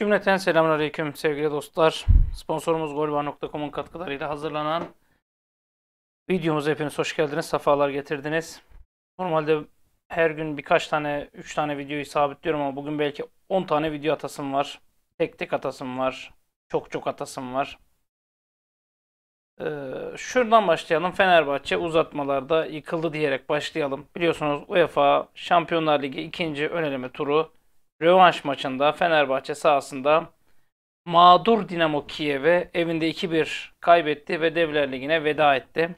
Cümleten selamun aleyküm sevgili dostlar. Sponsorumuz golbar.com'un katkılarıyla hazırlanan videomuz hepiniz hoş geldiniz. Safalar getirdiniz. Normalde her gün birkaç tane, 3 tane videoyu sabitliyorum ama bugün belki 10 tane video atasım var. Tek tek atasım var. Çok çok atasım var. Ee, şuradan başlayalım. Fenerbahçe uzatmalarda yıkıldı diyerek başlayalım. Biliyorsunuz UEFA Şampiyonlar Ligi ikinci öneleme turu Rövanş maçında Fenerbahçe sahasında mağdur Dinamo Kiev'e evinde 2-1 kaybetti ve Devler Ligi'ne veda etti.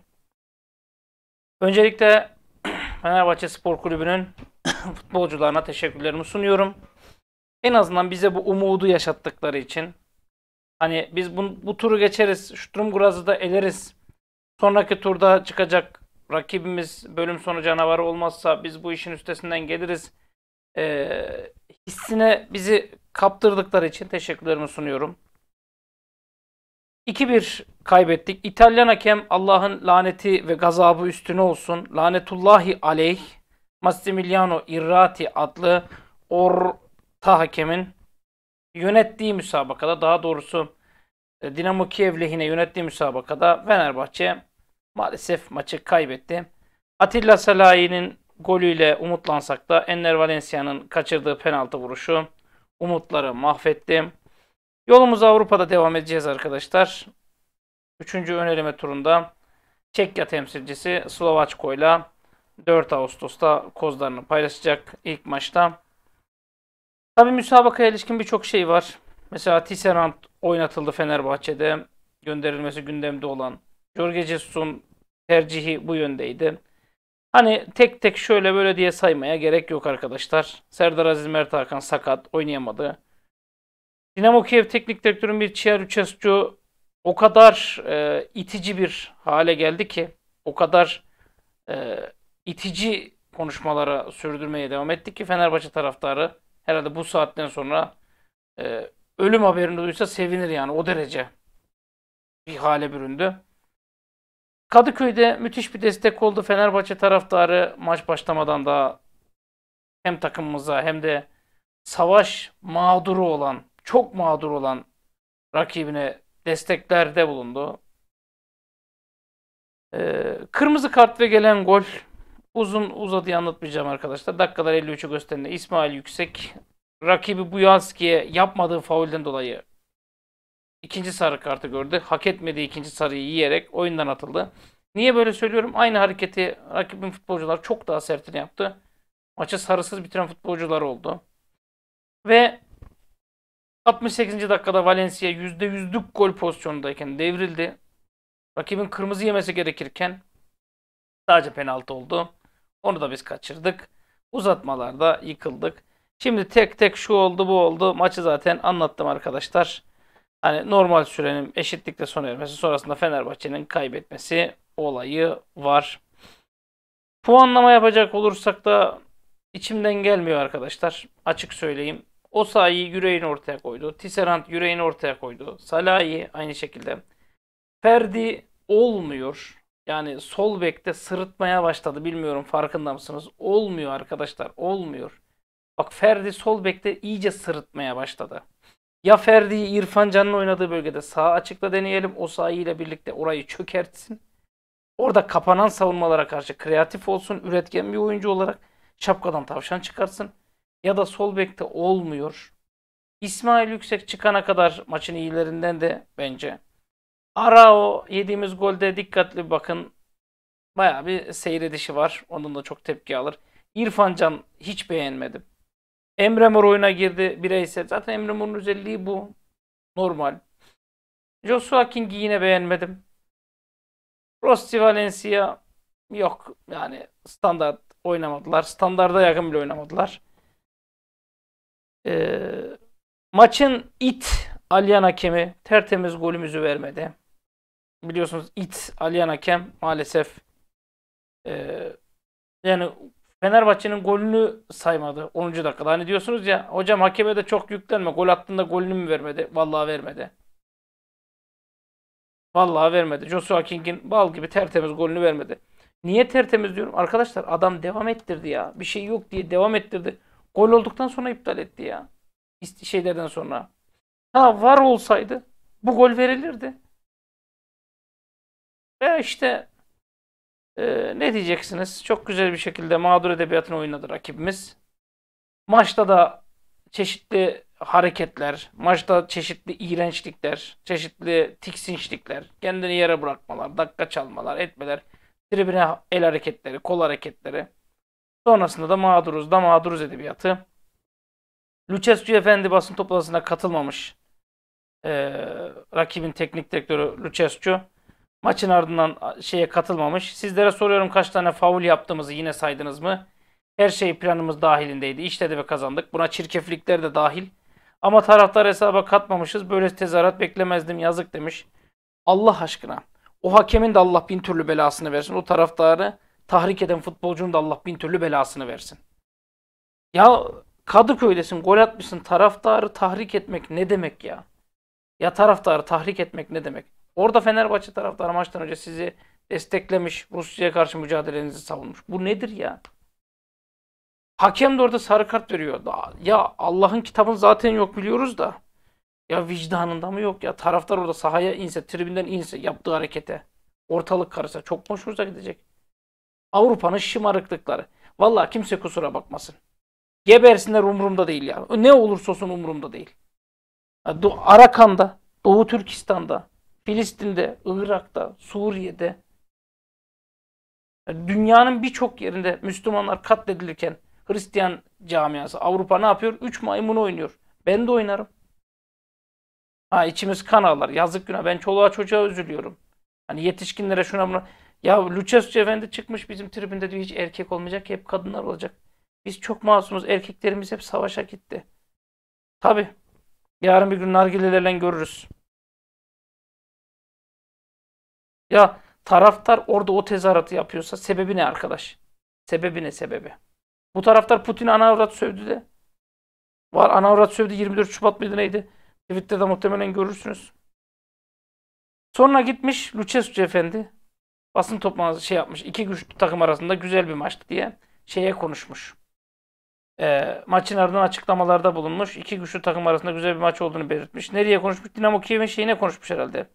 Öncelikle Fenerbahçe Spor Kulübü'nün futbolcularına teşekkürlerimi sunuyorum. En azından bize bu umudu yaşattıkları için. Hani biz bu, bu turu geçeriz, Sturmgraz'ı da eleriz. Sonraki turda çıkacak rakibimiz bölüm sonu canavarı olmazsa biz bu işin üstesinden geliriz e, hissine bizi kaptırdıkları için teşekkürlerimi sunuyorum. 2-1 kaybettik. İtalyan hakem Allah'ın laneti ve gazabı üstüne olsun. Lanetullahi aleyh Massimiliano Irrati adlı orta hakemin yönettiği müsabakada daha doğrusu e, Dinamo Kiev lehine yönettiği müsabakada Fenerbahçe maalesef maçı kaybetti. Atilla Salahi'nin golüyle umutlansak da Enner Valencia'nın kaçırdığı penaltı vuruşu umutları mahvetti. Yolumuz Avrupa'da devam edeceğiz arkadaşlar. Üçüncü önerime turunda Çekya temsilcisi Slovaçko ile 4 Ağustos'ta kozlarını paylaşacak ilk maçta. Tabi müsabakaya ilişkin birçok şey var. Mesela Tisserand oynatıldı Fenerbahçe'de. Gönderilmesi gündemde olan. Jorge Jesus'un tercihi bu yöndeydi. Hani tek tek şöyle böyle diye saymaya gerek yok arkadaşlar. Serdar Aziz Mert Hakan sakat oynayamadı. Dinamo Kiev teknik direktörün bir Çiğer Üçescu o kadar e, itici bir hale geldi ki o kadar e, itici konuşmalara sürdürmeye devam ettik ki Fenerbahçe taraftarı herhalde bu saatten sonra e, ölüm haberini duysa sevinir yani o derece bir hale büründü. Kadıköy'de müthiş bir destek oldu. Fenerbahçe taraftarı maç başlamadan daha hem takımımıza hem de savaş mağduru olan, çok mağdur olan rakibine desteklerde bulundu. Ee, kırmızı kart ve gelen gol uzun uzadıya anlatmayacağım arkadaşlar. Dakikalar 53'ü gösterdi İsmail Yüksek rakibi Buyanski'ye yapmadığı faulden dolayı ikinci sarı kartı gördü. Hak etmediği ikinci sarıyı yiyerek oyundan atıldı. Niye böyle söylüyorum? Aynı hareketi rakibin futbolcular çok daha sertini yaptı. Maçı sarısız bitiren futbolcular oldu. Ve 68. dakikada Valencia %100'lük gol pozisyonundayken devrildi. Rakibin kırmızı yemesi gerekirken sadece penaltı oldu. Onu da biz kaçırdık. Uzatmalarda yıkıldık. Şimdi tek tek şu oldu bu oldu. Maçı zaten anlattım arkadaşlar hani normal sürenin eşitlikle sona ermesi sonrasında Fenerbahçe'nin kaybetmesi olayı var. Puanlama yapacak olursak da içimden gelmiyor arkadaşlar. Açık söyleyeyim. O sayıyı yüreğini ortaya koydu. Tisserand yüreğini ortaya koydu. Salahi aynı şekilde. Ferdi olmuyor. Yani sol bekte sırıtmaya başladı. Bilmiyorum farkında mısınız? Olmuyor arkadaşlar. Olmuyor. Bak Ferdi sol bekte iyice sırıtmaya başladı. Ya Ferdi, İrfan Can'ın oynadığı bölgede sağ açıkta deneyelim. O sahiyle birlikte orayı çökertsin. Orada kapanan savunmalara karşı kreatif olsun. Üretken bir oyuncu olarak şapkadan tavşan çıkarsın. Ya da sol bekte olmuyor. İsmail Yüksek çıkana kadar maçın iyilerinden de bence. Ara o yediğimiz golde dikkatli bakın. Baya bir seyredişi var. Onun da çok tepki alır. İrfan Can hiç beğenmedim. Emre Mor oyuna girdi bireysel. Zaten Emre Mor'un özelliği bu. Normal. Joshua King'i yine beğenmedim. Rossi Valencia yok. Yani standart oynamadılar. Standarda yakın bile oynamadılar. Ee, maçın it Alian hakemi tertemiz golümüzü vermedi. Biliyorsunuz it Alian hakem maalesef e, yani Fenerbahçe'nin golünü saymadı 10. dakikada. Hani diyorsunuz ya hocam hakeme de çok yüklenme. Gol attığında golünü mü vermedi? Vallahi vermedi. Vallahi vermedi. Joshua King'in bal gibi tertemiz golünü vermedi. Niye tertemiz diyorum? Arkadaşlar adam devam ettirdi ya. Bir şey yok diye devam ettirdi. Gol olduktan sonra iptal etti ya. Şeylerden sonra. Ha var olsaydı bu gol verilirdi. Ve işte ee, ne diyeceksiniz? Çok güzel bir şekilde mağdur edebiyatını oynadı rakibimiz. Maçta da çeşitli hareketler, maçta çeşitli iğrençlikler, çeşitli tiksinçlikler, kendini yere bırakmalar, dakika çalmalar, etmeler, tribüne el hareketleri, kol hareketleri. Sonrasında da mağduruz da mağduruz edebiyatı. Lucescu Efendi basın toplantısına katılmamış. Ee, rakibin teknik direktörü Lucescu. Maçın ardından şeye katılmamış. Sizlere soruyorum kaç tane faul yaptığımızı yine saydınız mı? Her şey planımız dahilindeydi. İşledi ve kazandık. Buna çirkeflikler de dahil. Ama taraftar hesaba katmamışız. Böyle tezahürat beklemezdim. Yazık demiş. Allah aşkına. O hakemin de Allah bin türlü belasını versin. O taraftarı tahrik eden futbolcunun da Allah bin türlü belasını versin. Ya Kadıköy'desin gol atmışsın. Taraftarı tahrik etmek ne demek ya? Ya taraftarı tahrik etmek ne demek? Orada Fenerbahçe taraftarı maçtan önce sizi desteklemiş. Rusya'ya karşı mücadelenizi savunmuş. Bu nedir ya? Hakem de orada sarı kart veriyor. Ya Allah'ın kitabın zaten yok biliyoruz da. Ya vicdanında mı yok ya? Taraftar orada sahaya inse, tribünden inse yaptığı harekete. Ortalık karışsa çok hoşunuza gidecek. Avrupa'nın şımarıklıkları. Vallahi kimse kusura bakmasın. Gebersinler umurumda değil ya. Ne olursa olsun umurumda değil. Arakan'da, Doğu Türkistan'da, Filistin'de, Irak'ta, Suriye'de dünyanın birçok yerinde Müslümanlar katledilirken Hristiyan camiası Avrupa ne yapıyor? Üç maymun oynuyor. Ben de oynarım. Ha içimiz kan ağlar. Yazık günah. Ben çoluğa çocuğa üzülüyorum. Hani yetişkinlere şuna buna. Ya Lucescu Efendi çıkmış bizim tribünde diyor hiç erkek olmayacak hep kadınlar olacak. Biz çok masumuz. Erkeklerimiz hep savaşa gitti. Tabi. Yarın bir gün nargilelerle görürüz. Ya taraftar orada o tezahüratı yapıyorsa sebebi ne arkadaş? Sebebi ne sebebi? Bu taraftar Putin ana avrat sövdü de. Var ana avrat sövdü 24 Şubat mıydı neydi? Twitter'da muhtemelen görürsünüz. Sonra gitmiş Lucescu efendi basın toplantısı şey yapmış. İki güçlü takım arasında güzel bir maçtı diye şeye konuşmuş. E, maçın ardından açıklamalarda bulunmuş. İki güçlü takım arasında güzel bir maç olduğunu belirtmiş. Nereye konuşmuş? Dinamo Kiev'in şeyine konuşmuş herhalde.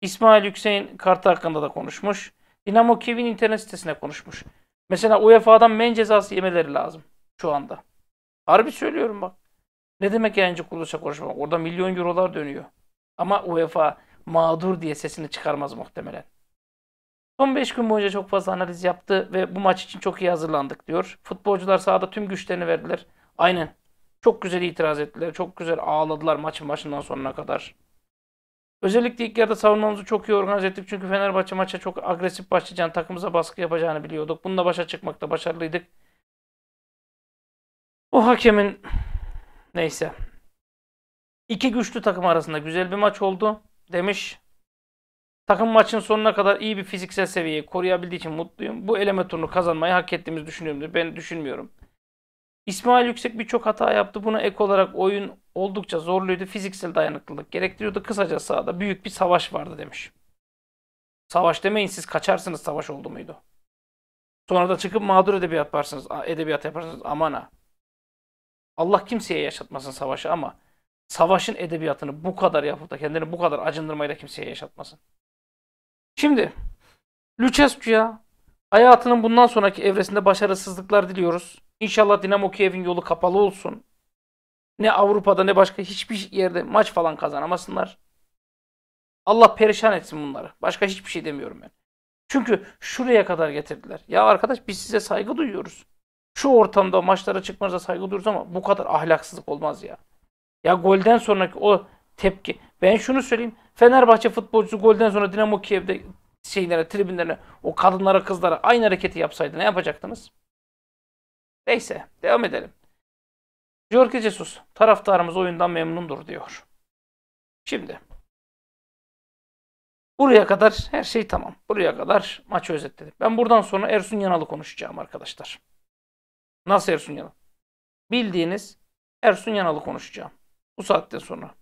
İsmail Hüseyin kartı hakkında da konuşmuş. Dinamo Kiev'in internet sitesine konuşmuş. Mesela UEFA'dan men cezası yemeleri lazım şu anda. Harbi söylüyorum bak. Ne demek yayıncı kuruluşa konuşmak? Orada milyon eurolar dönüyor. Ama UEFA mağdur diye sesini çıkarmaz muhtemelen. Son 5 gün boyunca çok fazla analiz yaptı ve bu maç için çok iyi hazırlandık diyor. Futbolcular sahada tüm güçlerini verdiler. Aynen. Çok güzel itiraz ettiler. Çok güzel ağladılar maçın başından sonuna kadar. Özellikle ilk yarıda savunmamızı çok iyi organize ettik. Çünkü Fenerbahçe maça çok agresif başlayacağını, takımıza baskı yapacağını biliyorduk. Bununla başa çıkmakta başarılıydık. O hakemin neyse. İki güçlü takım arasında güzel bir maç oldu demiş. Takım maçın sonuna kadar iyi bir fiziksel seviyeyi koruyabildiği için mutluyum. Bu eleme turunu kazanmayı hak ettiğimizi düşünüyorum. Ben düşünmüyorum. İsmail Yüksek birçok hata yaptı. Buna ek olarak oyun oldukça zorluydu. Fiziksel dayanıklılık gerektiriyordu. Kısaca sahada büyük bir savaş vardı demiş. Savaş demeyin siz kaçarsınız savaş oldu muydu? Sonra da çıkıp mağdur edebiyat yaparsınız. Edebiyat yaparsınız. Aman ha. Allah kimseye yaşatmasın savaşı ama savaşın edebiyatını bu kadar yapıp da kendini bu kadar acındırmayla kimseye yaşatmasın. Şimdi Lucescu'ya hayatının bundan sonraki evresinde başarısızlıklar diliyoruz. İnşallah Dinamo Kiev'in yolu kapalı olsun. Ne Avrupa'da ne başka hiçbir yerde maç falan kazanamasınlar. Allah perişan etsin bunları. Başka hiçbir şey demiyorum ben. Çünkü şuraya kadar getirdiler. Ya arkadaş biz size saygı duyuyoruz. Şu ortamda maçlara çıkmanıza saygı duyuyoruz ama bu kadar ahlaksızlık olmaz ya. Ya golden sonraki o tepki. Ben şunu söyleyeyim. Fenerbahçe futbolcusu golden sonra Dinamo Kiev'de şeylere, tribünlerine, o kadınlara, kızlara aynı hareketi yapsaydı ne yapacaktınız? Neyse, devam edelim. Jorge Jesus taraftarımız oyundan memnundur diyor. Şimdi buraya kadar her şey tamam. Buraya kadar maçı özetledim. Ben buradan sonra Ersun Yanal'ı konuşacağım arkadaşlar. Nasıl Ersun Yanal? Bildiğiniz Ersun Yanal'ı konuşacağım. Bu saatten sonra.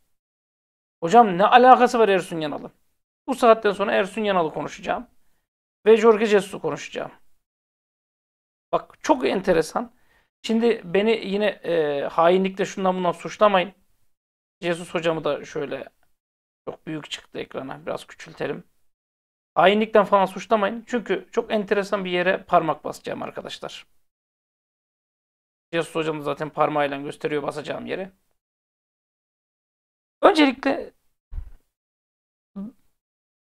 Hocam ne alakası var Ersun Yanal'ın? Bu saatten sonra Ersun Yanal'ı konuşacağım. Ve Jorge Jesus'u konuşacağım. Bak çok enteresan. Şimdi beni yine e, hainlikle şundan bundan suçlamayın. Jesus hocamı da şöyle çok büyük çıktı ekrana. Biraz küçültelim. Hainlikten falan suçlamayın. Çünkü çok enteresan bir yere parmak basacağım arkadaşlar. Jesus hocam zaten parmağıyla gösteriyor basacağım yeri. Öncelikle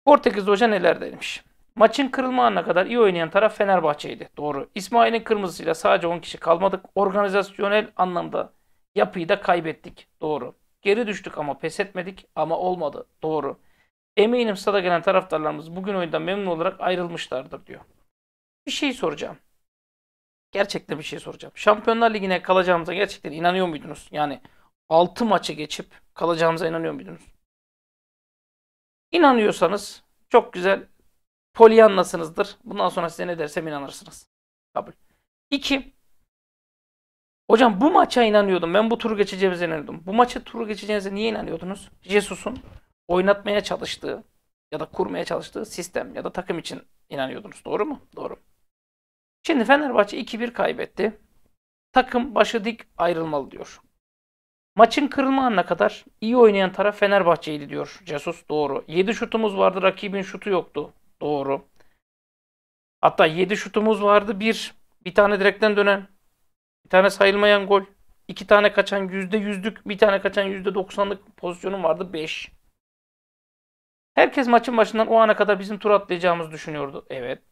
Portekizli hoca neler demiş. Maçın kırılma anına kadar iyi oynayan taraf Fenerbahçe'ydi. Doğru. İsmail'in kırmızısıyla sadece 10 kişi kalmadık. Organizasyonel anlamda yapıyı da kaybettik. Doğru. Geri düştük ama pes etmedik ama olmadı. Doğru. Eminim stada gelen taraftarlarımız bugün oyundan memnun olarak ayrılmışlardır diyor. Bir şey soracağım. Gerçekten bir şey soracağım. Şampiyonlar Ligi'ne kalacağımıza gerçekten inanıyor muydunuz? Yani 6 maçı geçip kalacağımıza inanıyor muydunuz? İnanıyorsanız çok güzel polyanlasınızdır. Bundan sonra size ne dersem inanırsınız. Kabul. İki. Hocam bu maça inanıyordum. Ben bu turu geçeceğimize inanıyordum. Bu maçı turu geçeceğinize niye inanıyordunuz? Jesus'un oynatmaya çalıştığı ya da kurmaya çalıştığı sistem ya da takım için inanıyordunuz. Doğru mu? Doğru. Şimdi Fenerbahçe 2-1 kaybetti. Takım başı dik ayrılmalı diyor. Maçın kırılma anına kadar iyi oynayan taraf Fenerbahçe'ydi diyor. Jesus doğru. 7 şutumuz vardı rakibin şutu yoktu. Doğru. Hatta 7 şutumuz vardı. 1. Bir tane direkten dönen. Bir tane sayılmayan gol. 2 tane kaçan %100'lük. Bir tane kaçan %90'lık pozisyonum vardı. 5. Herkes maçın başından o ana kadar bizim tur atlayacağımızı düşünüyordu. Evet.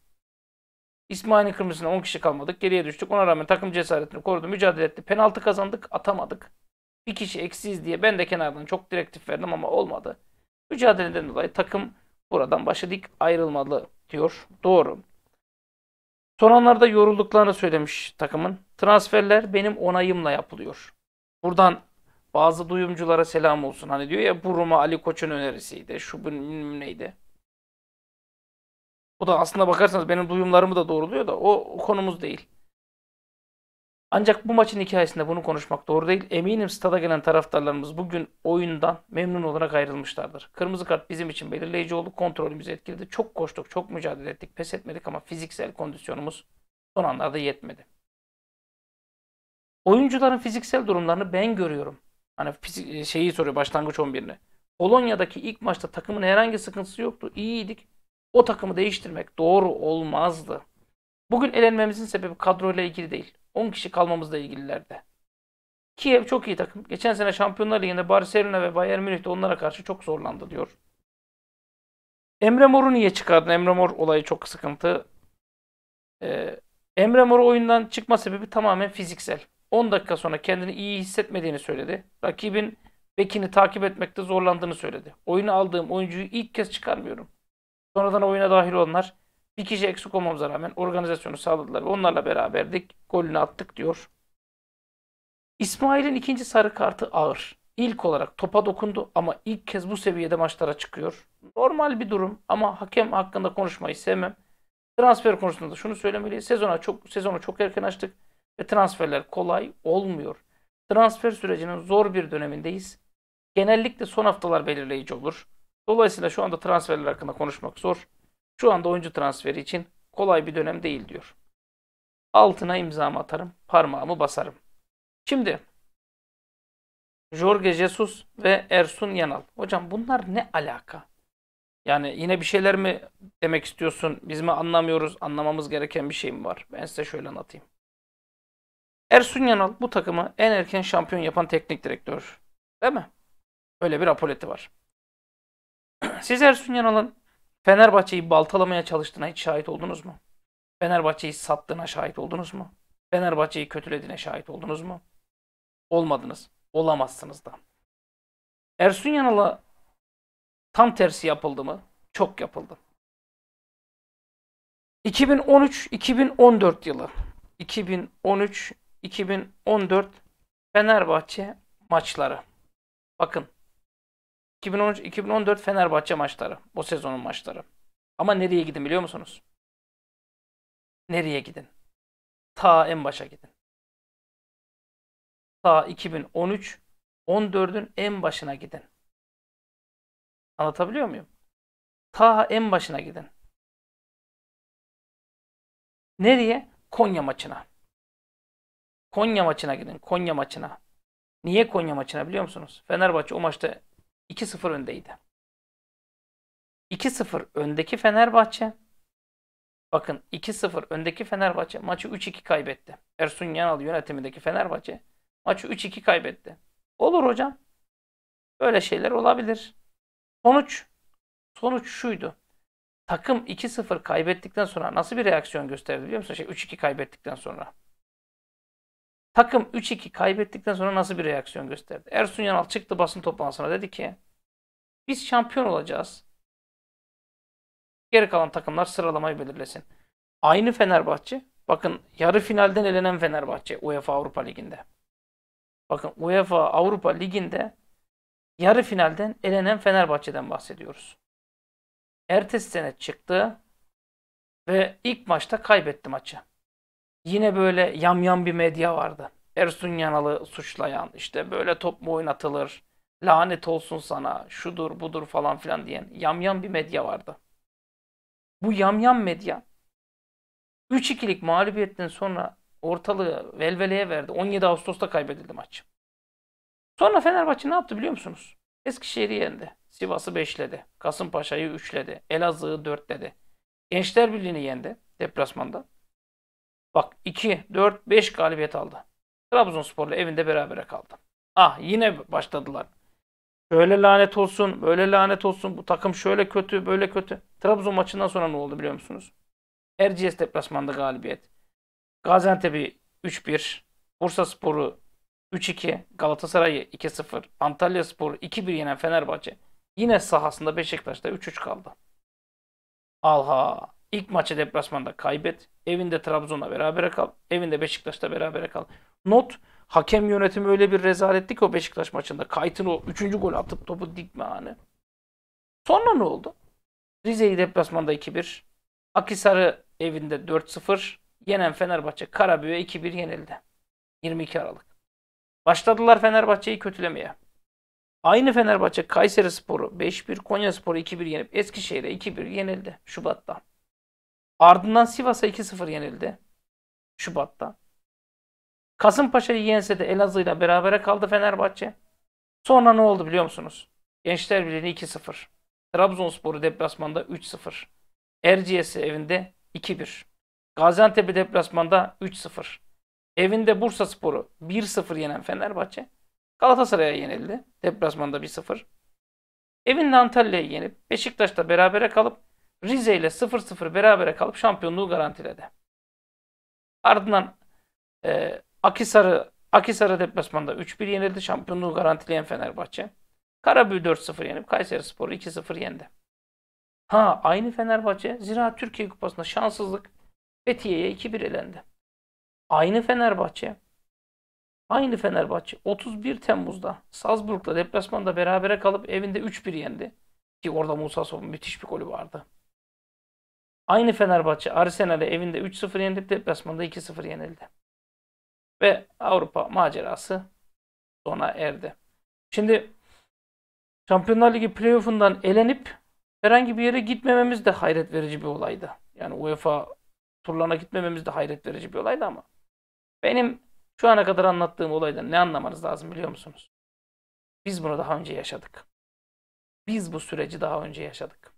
İsmail'in kırmızısına 10 kişi kalmadık. Geriye düştük. Ona rağmen takım cesaretini korudu. Mücadele etti. Penaltı kazandık. Atamadık. Bir kişi eksiz diye ben de kenardan çok direktif verdim ama olmadı. Mücadeleden dolayı takım Buradan başı dik ayrılmalı diyor. Doğru. Son anlarda yorulduklarını söylemiş takımın. Transferler benim onayımla yapılıyor. Buradan bazı duyumculara selam olsun. Hani diyor ya bu Roma Ali Koç'un önerisiydi. Şu bilmem neydi. Bu da aslında bakarsanız benim duyumlarımı da doğruluyor da o, o konumuz değil. Ancak bu maçın hikayesinde bunu konuşmak doğru değil. Eminim stada gelen taraftarlarımız bugün oyundan memnun olarak ayrılmışlardır. Kırmızı kart bizim için belirleyici oldu. kontrolümüz etkiledi. Çok koştuk, çok mücadele ettik, pes etmedik ama fiziksel kondisyonumuz son anlarda yetmedi. Oyuncuların fiziksel durumlarını ben görüyorum. Hani e, şeyi soruyor başlangıç 11'ini. Polonya'daki ilk maçta takımın herhangi sıkıntısı yoktu. İyiydik. O takımı değiştirmek doğru olmazdı. Bugün elenmemizin sebebi kadroyla ilgili değil. 10 kişi kalmamızla ilgililerdi. Kiev çok iyi takım. Geçen sene Şampiyonlar Ligi'nde Barcelona ve Bayern Münih de onlara karşı çok zorlandı diyor. Emre Mor'u niye çıkardın? Emre Mor olayı çok sıkıntı. Ee, Emre Mor oyundan çıkma sebebi tamamen fiziksel. 10 dakika sonra kendini iyi hissetmediğini söyledi. Rakibin bekini takip etmekte zorlandığını söyledi. Oyunu aldığım oyuncuyu ilk kez çıkarmıyorum. Sonradan oyuna dahil olanlar bir kişi eksik olmamıza rağmen organizasyonu sağladılar ve onlarla beraberdik. Golünü attık diyor. İsmail'in ikinci sarı kartı ağır. İlk olarak topa dokundu ama ilk kez bu seviyede maçlara çıkıyor. Normal bir durum ama hakem hakkında konuşmayı sevmem. Transfer konusunda da şunu söylemeli. Sezona çok sezonu çok erken açtık ve transferler kolay olmuyor. Transfer sürecinin zor bir dönemindeyiz. Genellikle son haftalar belirleyici olur. Dolayısıyla şu anda transferler hakkında konuşmak zor. Şu anda oyuncu transferi için kolay bir dönem değil diyor. Altına imzamı atarım, parmağımı basarım. Şimdi Jorge Jesus ve Ersun Yanal. Hocam bunlar ne alaka? Yani yine bir şeyler mi demek istiyorsun? Biz mi anlamıyoruz? Anlamamız gereken bir şey mi var? Ben size şöyle anlatayım. Ersun Yanal bu takımı en erken şampiyon yapan teknik direktör. Değil mi? Öyle bir apoleti var. Siz Ersun Yanal'ın Fenerbahçe'yi baltalamaya çalıştığına hiç şahit oldunuz mu? Fenerbahçe'yi sattığına şahit oldunuz mu? Fenerbahçe'yi kötülediğine şahit oldunuz mu? Olmadınız. Olamazsınız da. Ersun Yanal'a tam tersi yapıldı mı? Çok yapıldı. 2013-2014 yılı. 2013-2014 Fenerbahçe maçları. Bakın 2013-2014 Fenerbahçe maçları. bu sezonun maçları. Ama nereye gidin biliyor musunuz? Nereye gidin? Ta en başa gidin. Ta 2013 14'ün en başına gidin. Anlatabiliyor muyum? Ta en başına gidin. Nereye? Konya maçına. Konya maçına gidin. Konya maçına. Niye Konya maçına biliyor musunuz? Fenerbahçe o maçta 2-0 öndeydi. 2-0 öndeki Fenerbahçe bakın 2-0 öndeki Fenerbahçe maçı 3-2 kaybetti. Ersun Yanal yönetimindeki Fenerbahçe maçı 3-2 kaybetti. Olur hocam. Böyle şeyler olabilir. Sonuç sonuç şuydu. Takım 2-0 kaybettikten sonra nasıl bir reaksiyon gösterdi biliyor musun? Şey 3-2 kaybettikten sonra. Takım 3-2 kaybettikten sonra nasıl bir reaksiyon gösterdi? Ersun Yanal çıktı basın toplantısına dedi ki biz şampiyon olacağız. Geri kalan takımlar sıralamayı belirlesin. Aynı Fenerbahçe. Bakın yarı finalden elenen Fenerbahçe UEFA Avrupa Ligi'nde. Bakın UEFA Avrupa Ligi'nde yarı finalden elenen Fenerbahçe'den bahsediyoruz. Ertesi sene çıktı ve ilk maçta kaybetti maçı. Yine böyle yamyam bir medya vardı. Ersun Yanal'ı suçlayan, işte böyle top mu oynatılır, lanet olsun sana, şudur budur falan filan diyen yamyam bir medya vardı. Bu yamyam medya 3-2'lik mağlubiyetten sonra ortalığı velveleye verdi. 17 Ağustos'ta kaybedildi maç. Sonra Fenerbahçe ne yaptı biliyor musunuz? Eskişehir'i yendi. Sivas'ı beşledi. Kasımpaşa'yı üçledi. Elazığ'ı dörtledi. Gençler Birliği'ni yendi deplasmanda. Bak 2, 4, 5 galibiyet aldı. Trabzonspor'la evinde berabere kaldı. Ah yine başladılar. Böyle lanet olsun, böyle lanet olsun. Bu takım şöyle kötü, böyle kötü. Trabzon maçından sonra ne oldu biliyor musunuz? Erciyes deplasmanda galibiyet. Gaziantep'i 3-1. Bursa Sporu 3-2. Galatasaray'ı 2-0. Antalya Sporu 2-1 yenen Fenerbahçe. Yine sahasında Beşiktaş'ta 3-3 kaldı. Alha. İlk maçı deplasmanda kaybet. Evinde Trabzon'la berabere kal. Evinde Beşiktaş'ta berabere kal. Not hakem yönetimi öyle bir rezaletlik o Beşiktaş maçında. Kaytın o 3. gol atıp topu dikme anı. Sonra ne oldu? Rize'yi deplasmanda 2-1. Akisar'ı evinde 4-0. Yenen Fenerbahçe Karabüye 2-1 yenildi. 22 Aralık. Başladılar Fenerbahçe'yi kötülemeye. Aynı Fenerbahçe Kayseri Sporu 5-1, Konya Sporu 2-1 yenip Eskişehir'e 2-1 yenildi Şubat'ta. Ardından Sivas'a 2-0 yenildi. Şubat'ta. Kasımpaşa'yı yense de Elazığ'la berabere kaldı Fenerbahçe. Sonra ne oldu biliyor musunuz? Gençler Birliği 2-0. Trabzonspor'u deplasmanda 3-0. Erciyes'i evinde 2-1. Gaziantep'i deplasmanda 3-0. Evinde Bursa Sporu 1-0 yenen Fenerbahçe. Galatasaray'a yenildi. Deplasmanda 1-0. Evinde Antalya'yı yenip Beşiktaş'ta berabere kalıp Rize ile 0-0 berabere kalıp şampiyonluğu garantiledi. Ardından e, Akisar'ı Akisar'a deplasmanda 3-1 yenildi. Şampiyonluğu garantileyen Fenerbahçe. Karabük 4-0 yenip Kayseri Spor'u 2-0 yendi. Ha aynı Fenerbahçe Zira Türkiye Kupası'nda şanssızlık Fethiye'ye 2-1 elendi. Aynı Fenerbahçe aynı Fenerbahçe 31 Temmuz'da Salzburg'la deplasmanda berabere kalıp evinde 3-1 yendi. Ki orada Musa Sov'un müthiş bir golü vardı. Aynı Fenerbahçe Arsenal'e evinde 3-0 yenilip deplasmanda 2-0 yenildi. Ve Avrupa macerası sona erdi. Şimdi Şampiyonlar Ligi playoff'undan elenip herhangi bir yere gitmememiz de hayret verici bir olaydı. Yani UEFA turlarına gitmememiz de hayret verici bir olaydı ama benim şu ana kadar anlattığım olayda ne anlamanız lazım biliyor musunuz? Biz bunu daha önce yaşadık. Biz bu süreci daha önce yaşadık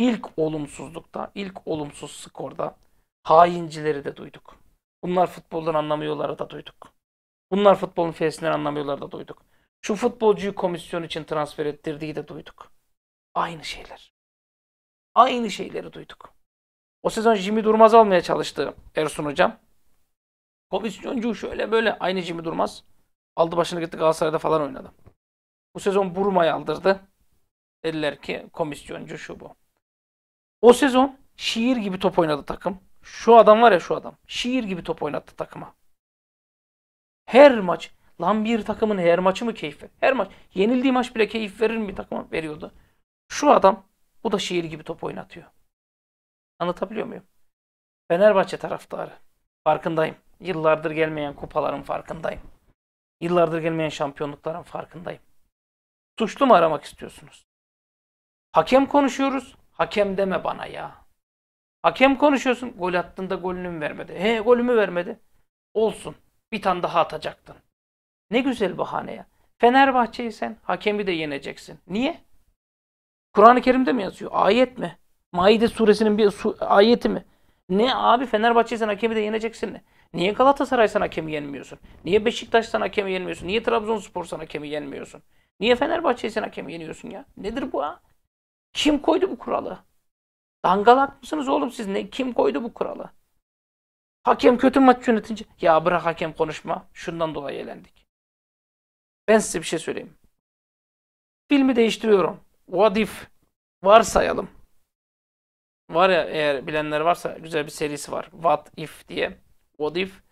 ilk olumsuzlukta, ilk olumsuz skorda haincileri de duyduk. Bunlar futboldan anlamıyorları da duyduk. Bunlar futbolun fesinden anlamıyorları da duyduk. Şu futbolcuyu komisyon için transfer ettirdiği de duyduk. Aynı şeyler. Aynı şeyleri duyduk. O sezon Jimmy Durmaz almaya çalıştı Ersun Hocam. Komisyoncu şöyle böyle aynı Jimmy Durmaz. Aldı başını gitti Galatasaray'da falan oynadı. Bu sezon Burma'yı aldırdı. Dediler ki komisyoncu şu bu. O sezon şiir gibi top oynadı takım. Şu adam var ya şu adam. Şiir gibi top oynattı takıma. Her maç. Lan bir takımın her maçı mı keyif verir? Her maç. Yenildiği maç bile keyif verir mi bir takıma? Veriyordu. Şu adam bu da şiir gibi top oynatıyor. Anlatabiliyor muyum? Fenerbahçe taraftarı. Farkındayım. Yıllardır gelmeyen kupaların farkındayım. Yıllardır gelmeyen şampiyonlukların farkındayım. Suçlu mu aramak istiyorsunuz? Hakem konuşuyoruz. Hakem deme bana ya. Hakem konuşuyorsun. Gol attığında golünü mü vermedi? He golümü vermedi. Olsun. Bir tane daha atacaktın. Ne güzel bahane ya. Fenerbahçe'yi sen hakemi de yeneceksin. Niye? Kur'an-ı Kerim'de mi yazıyor? Ayet mi? Maide suresinin bir su ayeti mi? Ne abi Fenerbahçe'yi sen hakemi de yeneceksin ne? Niye Galatasaray sen hakemi yenmiyorsun? Niye Beşiktaş sen hakemi yenmiyorsun? Niye Trabzonspor sen hakemi yenmiyorsun? Niye Fenerbahçe'yi sen hakemi yeniyorsun ya? Nedir bu ha? Kim koydu bu kuralı? Dangalak mısınız oğlum siz? Ne? Kim koydu bu kuralı? Hakem kötü maç yönetince ya bırak hakem konuşma. Şundan dolayı eğlendik. Ben size bir şey söyleyeyim. Filmi değiştiriyorum. What if? Varsayalım. Var ya eğer bilenler varsa güzel bir serisi var. What if diye. What if?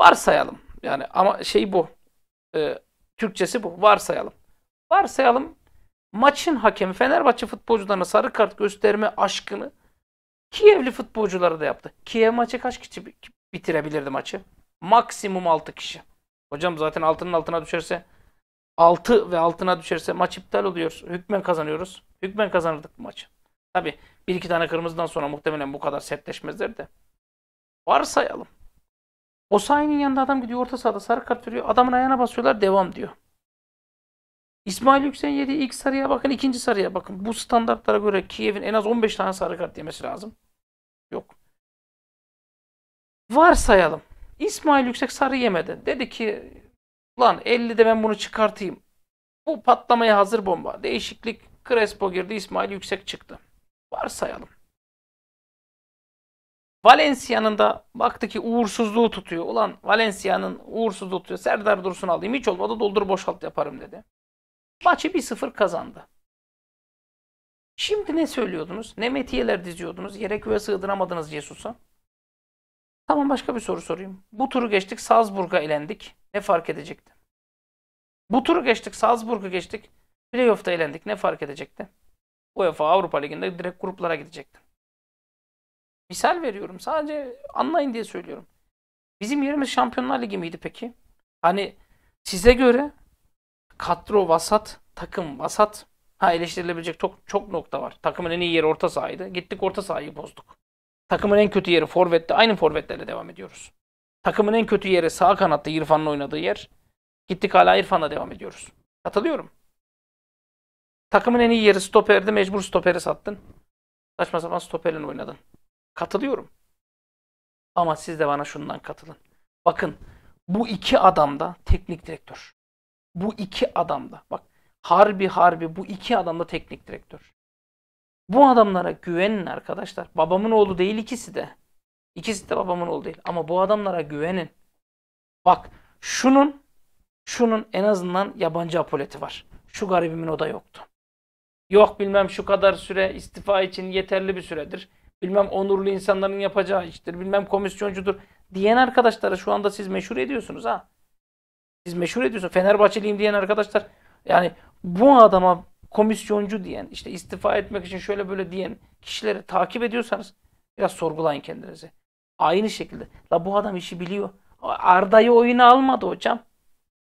Varsayalım. Yani ama şey bu. E, Türkçesi bu. Varsayalım. Varsayalım maçın hakemi Fenerbahçe futbolcularına sarı kart gösterme aşkını Kievli futbolculara da yaptı. Kiev maçı kaç kişi bitirebilirdi maçı? Maksimum 6 kişi. Hocam zaten altının altına düşerse 6 ve altına düşerse maç iptal oluyor. Hükmen kazanıyoruz. Hükmen kazanırdık bu maçı. Tabi bir iki tane kırmızıdan sonra muhtemelen bu kadar sertleşmezler de. Varsayalım. Osayi'nin yanında adam gidiyor orta sahada sarı kart veriyor. Adamın ayağına basıyorlar devam diyor. İsmail Yüksen yedi ilk sarıya bakın, ikinci sarıya bakın. Bu standartlara göre Kiev'in en az 15 tane sarı kart yemesi lazım. Yok. Varsayalım. İsmail Yüksek sarı yemedi. Dedi ki lan 50'de ben bunu çıkartayım. Bu patlamaya hazır bomba. Değişiklik Crespo girdi, İsmail Yüksek çıktı. Varsayalım. Valencia'nın da baktı ki uğursuzluğu tutuyor. Ulan Valencia'nın uğursuzluğu tutuyor. Serdar Dursun alayım. Hiç olmadı doldur boşalt yaparım dedi. Maçı 1-0 kazandı. Şimdi ne söylüyordunuz? Ne metiyeler diziyordunuz? Yere küve sığdıramadınız Jesus'a. Tamam başka bir soru sorayım. Bu turu geçtik Salzburg'a elendik. Ne fark edecekti? Bu turu geçtik Salzburg'u geçtik. Playoff'ta elendik. Ne fark edecekti? UEFA Avrupa Ligi'nde direkt gruplara gidecekti. Misal veriyorum. Sadece anlayın diye söylüyorum. Bizim yerimiz Şampiyonlar Ligi miydi peki? Hani size göre kadro vasat, takım vasat. Ha eleştirilebilecek çok, çok nokta var. Takımın en iyi yeri orta sahaydı. Gittik orta sahayı bozduk. Takımın en kötü yeri forvette. Aynı forvetlerle devam ediyoruz. Takımın en kötü yeri sağ kanatta İrfan'ın oynadığı yer. Gittik hala İrfan'la devam ediyoruz. Katılıyorum. Takımın en iyi yeri stoperdi. Mecbur stoperi sattın. Saçma sapan stoperle oynadın. Katılıyorum. Ama siz de bana şundan katılın. Bakın bu iki adam da teknik direktör. Bu iki adamda. Bak harbi harbi bu iki adamda teknik direktör. Bu adamlara güvenin arkadaşlar. Babamın oğlu değil ikisi de. İkisi de babamın oğlu değil. Ama bu adamlara güvenin. Bak şunun şunun en azından yabancı apoleti var. Şu garibimin oda yoktu. Yok bilmem şu kadar süre istifa için yeterli bir süredir. Bilmem onurlu insanların yapacağı iştir. Bilmem komisyoncudur. Diyen arkadaşları şu anda siz meşhur ediyorsunuz ha. Siz meşhur ediyorsun. Fenerbahçeliyim diyen arkadaşlar yani bu adama komisyoncu diyen, işte istifa etmek için şöyle böyle diyen kişileri takip ediyorsanız biraz sorgulayın kendinizi. Aynı şekilde. La bu adam işi biliyor. Arda'yı oyuna almadı hocam.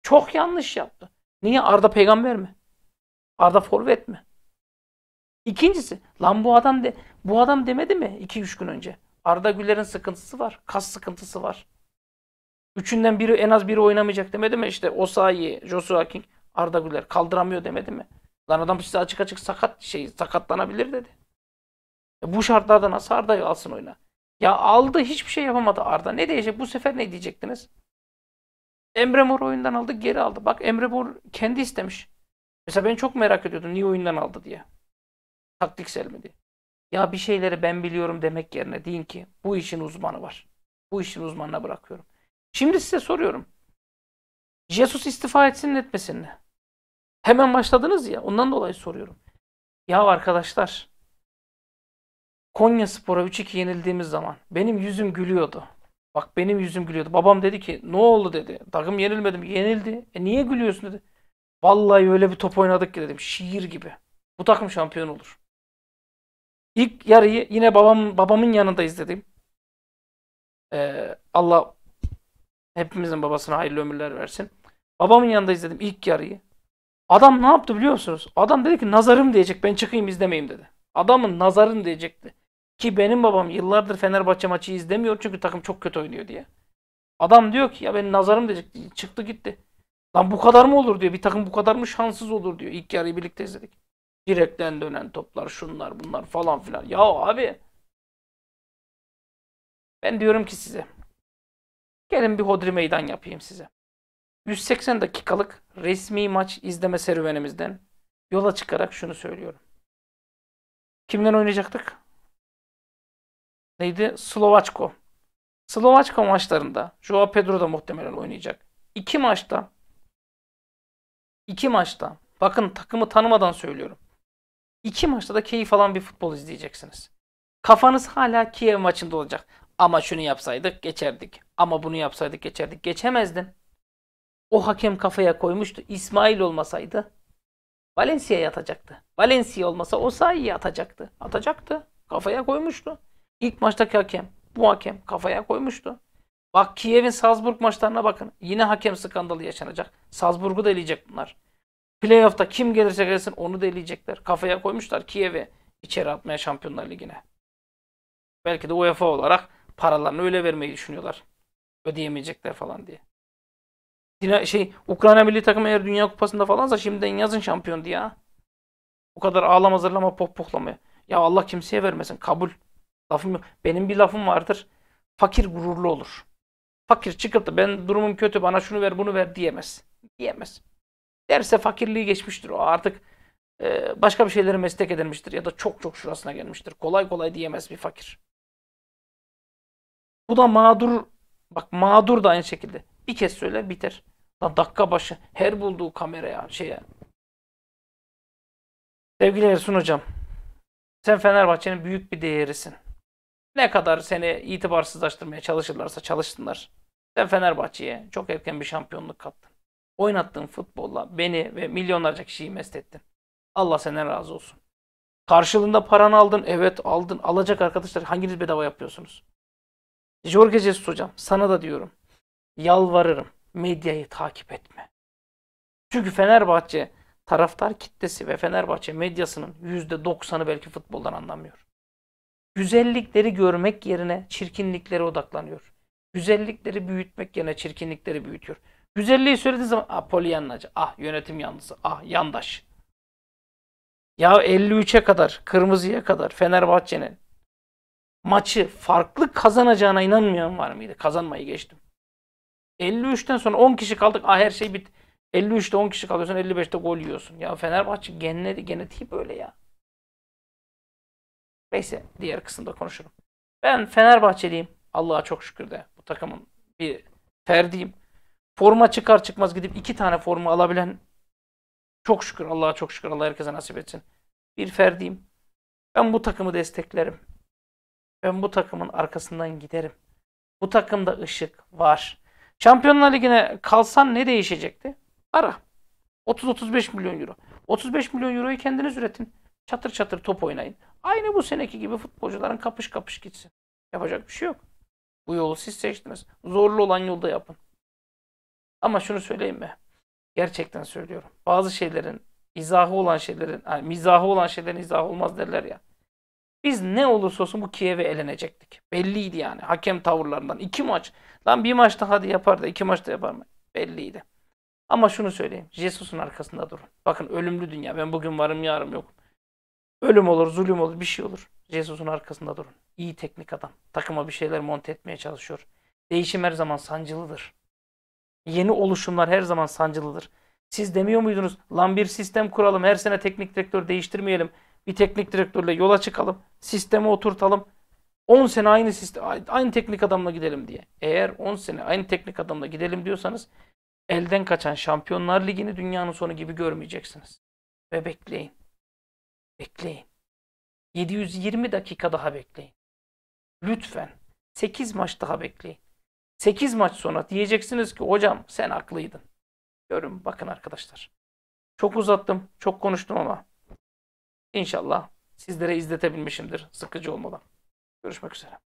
Çok yanlış yaptı. Niye? Arda peygamber mi? Arda forvet mi? İkincisi, lan bu adam de, bu adam demedi mi 2-3 gün önce? Arda Güler'in sıkıntısı var, kas sıkıntısı var. Üçünden biri en az biri oynamayacak demedi mi? İşte Osayi, Joshua King, Arda Güler kaldıramıyor demedi mi? Lan adam size açık açık sakat şey sakatlanabilir dedi. E bu şartlarda nasıl Arda'yı alsın oyuna? Ya aldı hiçbir şey yapamadı Arda. Ne diyecek? Bu sefer ne diyecektiniz? Emre Mor oyundan aldı geri aldı. Bak Emre Mor kendi istemiş. Mesela ben çok merak ediyordum niye oyundan aldı diye. Taktiksel mi diye. Ya bir şeyleri ben biliyorum demek yerine deyin ki bu işin uzmanı var. Bu işin uzmanına bırakıyorum. Şimdi size soruyorum. Jesus istifa etsin etmesin ne? Hemen başladınız ya ondan dolayı soruyorum. Ya arkadaşlar Konya Spor'a 3-2 yenildiğimiz zaman benim yüzüm gülüyordu. Bak benim yüzüm gülüyordu. Babam dedi ki ne oldu dedi. Takım yenilmedim, Yenildi. E niye gülüyorsun dedi. Vallahi öyle bir top oynadık ki dedim. Şiir gibi. Bu takım şampiyon olur. İlk yarıyı yine babam babamın yanında izledim. Ee, Allah Hepimizin babasına hayırlı ömürler versin. Babamın yanında izledim ilk yarıyı. Adam ne yaptı biliyor musunuz? Adam dedi ki nazarım diyecek ben çıkayım izlemeyeyim dedi. Adamın nazarım diyecekti. Ki benim babam yıllardır Fenerbahçe maçı izlemiyor çünkü takım çok kötü oynuyor diye. Adam diyor ki ya benim nazarım diyecek çıktı gitti. Lan bu kadar mı olur diyor. Bir takım bu kadar mı şanssız olur diyor. İlk yarıyı birlikte izledik. Direkten dönen toplar şunlar bunlar falan filan. Ya abi ben diyorum ki size Gelin bir hodri meydan yapayım size. 180 dakikalık resmi maç izleme serüvenimizden yola çıkarak şunu söylüyorum. Kimden oynayacaktık? Neydi? Slovaçko. Slovaçka maçlarında Joao Pedro da muhtemelen oynayacak. İki maçta iki maçta bakın takımı tanımadan söylüyorum. İki maçta da keyif alan bir futbol izleyeceksiniz. Kafanız hala Kiev maçında olacak. Ama şunu yapsaydık geçerdik. Ama bunu yapsaydık geçerdik. Geçemezdin. O hakem kafaya koymuştu. İsmail olmasaydı Valencia yatacaktı Valencia olmasa o sayıyı atacaktı. Atacaktı. Kafaya koymuştu. İlk maçtaki hakem. Bu hakem kafaya koymuştu. Bak Kiev'in Salzburg maçlarına bakın. Yine hakem skandalı yaşanacak. Salzburg'u da eleyecek bunlar. Playoff'ta kim gelirse gelsin onu da eleyecekler. Kafaya koymuşlar Kiev'i içeri atmaya Şampiyonlar Ligi'ne. Belki de UEFA olarak Paralarını öyle vermeyi düşünüyorlar. Ödeyemeyecekler falan diye. Dina, şey Ukrayna milli takım eğer Dünya Kupası'nda falansa şimdiden yazın şampiyon diye. Ha? O kadar ağlama zırlama pop Ya Allah kimseye vermesin. Kabul. Lafım yok. Benim bir lafım vardır. Fakir gururlu olur. Fakir çıkıp da ben durumum kötü bana şunu ver bunu ver diyemez. Diyemez. Derse fakirliği geçmiştir o artık e, başka bir şeyleri meslek edilmiştir ya da çok çok şurasına gelmiştir. Kolay kolay diyemez bir fakir. Bu da mağdur. Bak mağdur da aynı şekilde. Bir kez söyler bitir. Lan dakika başı her bulduğu kameraya şeye. Sevgili Ersun Hocam. Sen Fenerbahçe'nin büyük bir değerisin. Ne kadar seni itibarsızlaştırmaya çalışırlarsa çalışsınlar. Sen Fenerbahçe'ye çok erken bir şampiyonluk kattın. Oynattığın futbolla beni ve milyonlarca kişiyi mest ettin. Allah senden razı olsun. Karşılığında paranı aldın. Evet aldın. Alacak arkadaşlar hanginiz bedava yapıyorsunuz? Jorge Jesus hocam sana da diyorum. Yalvarırım medyayı takip etme. Çünkü Fenerbahçe taraftar kitlesi ve Fenerbahçe medyasının %90'ı belki futboldan anlamıyor. Güzellikleri görmek yerine çirkinliklere odaklanıyor. Güzellikleri büyütmek yerine çirkinlikleri büyütüyor. Güzelliği söylediği zaman ah polyanlacı, ah yönetim yanlısı, ah yandaş. Ya 53'e kadar, kırmızıya kadar Fenerbahçe'nin maçı farklı kazanacağına inanmayan var mıydı? Kazanmayı geçtim. 53'ten sonra 10 kişi kaldık. Ah her şey bit. 53'te 10 kişi kalıyorsun. 55'te gol yiyorsun. Ya Fenerbahçe genleri, genetiği böyle ya. Neyse diğer kısımda konuşurum. Ben Fenerbahçeliyim. Allah'a çok şükür de. Bu takımın bir ferdiyim. Forma çıkar çıkmaz gidip iki tane forma alabilen çok şükür Allah'a çok şükür Allah herkese nasip etsin. Bir ferdiyim. Ben bu takımı desteklerim. Ben bu takımın arkasından giderim. Bu takımda ışık var. Şampiyonlar Ligi'ne kalsan ne değişecekti? Ara. 30-35 milyon euro. 35 milyon euroyu kendiniz üretin. Çatır çatır top oynayın. Aynı bu seneki gibi futbolcuların kapış kapış gitsin. Yapacak bir şey yok. Bu yolu siz seçtiniz. Zorlu olan yolda yapın. Ama şunu söyleyeyim mi? Gerçekten söylüyorum. Bazı şeylerin izahı olan şeylerin, yani mizahı olan şeylerin izahı olmaz derler ya. Biz ne olursa olsun bu Kiev'e elenecektik. Belliydi yani hakem tavırlarından. iki maç. Lan bir maçta hadi yapar da iki maçta yapar mı? Belliydi. Ama şunu söyleyeyim. Jesus'un arkasında durun. Bakın ölümlü dünya. Ben bugün varım yarım yokum. Ölüm olur, zulüm olur, bir şey olur. Jesus'un arkasında durun. İyi teknik adam. Takıma bir şeyler monte etmeye çalışıyor. Değişim her zaman sancılıdır. Yeni oluşumlar her zaman sancılıdır. Siz demiyor muydunuz? Lan bir sistem kuralım, her sene teknik direktör değiştirmeyelim. Bir teknik direktörle yola çıkalım. sistemi oturtalım. 10 sene aynı sistem, aynı teknik adamla gidelim diye. Eğer 10 sene aynı teknik adamla gidelim diyorsanız elden kaçan Şampiyonlar Ligi'ni dünyanın sonu gibi görmeyeceksiniz. Ve bekleyin. Bekleyin. 720 dakika daha bekleyin. Lütfen 8 maç daha bekleyin. 8 maç sonra diyeceksiniz ki hocam sen haklıydın. Görün bakın arkadaşlar. Çok uzattım, çok konuştum ama İnşallah sizlere izletebilmişimdir sıkıcı olmadan. Görüşmek üzere.